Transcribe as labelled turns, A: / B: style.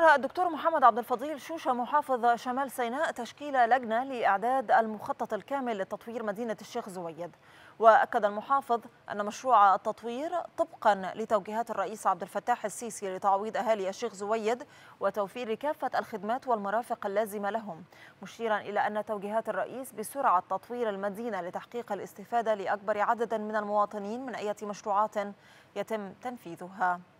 A: قرر الدكتور محمد عبد الفضيل شوشة محافظ شمال سيناء تشكيل لجنة لإعداد المخطط الكامل لتطوير مدينة الشيخ زويد وأكد المحافظ أن مشروع التطوير طبقا لتوجيهات الرئيس عبد الفتاح السيسي لتعويض أهالي الشيخ زويد وتوفير كافة الخدمات والمرافق اللازمة لهم مشيرا إلى أن توجيهات الرئيس بسرعة تطوير المدينة لتحقيق الاستفادة لأكبر عدد من المواطنين من أي مشروعات يتم تنفيذها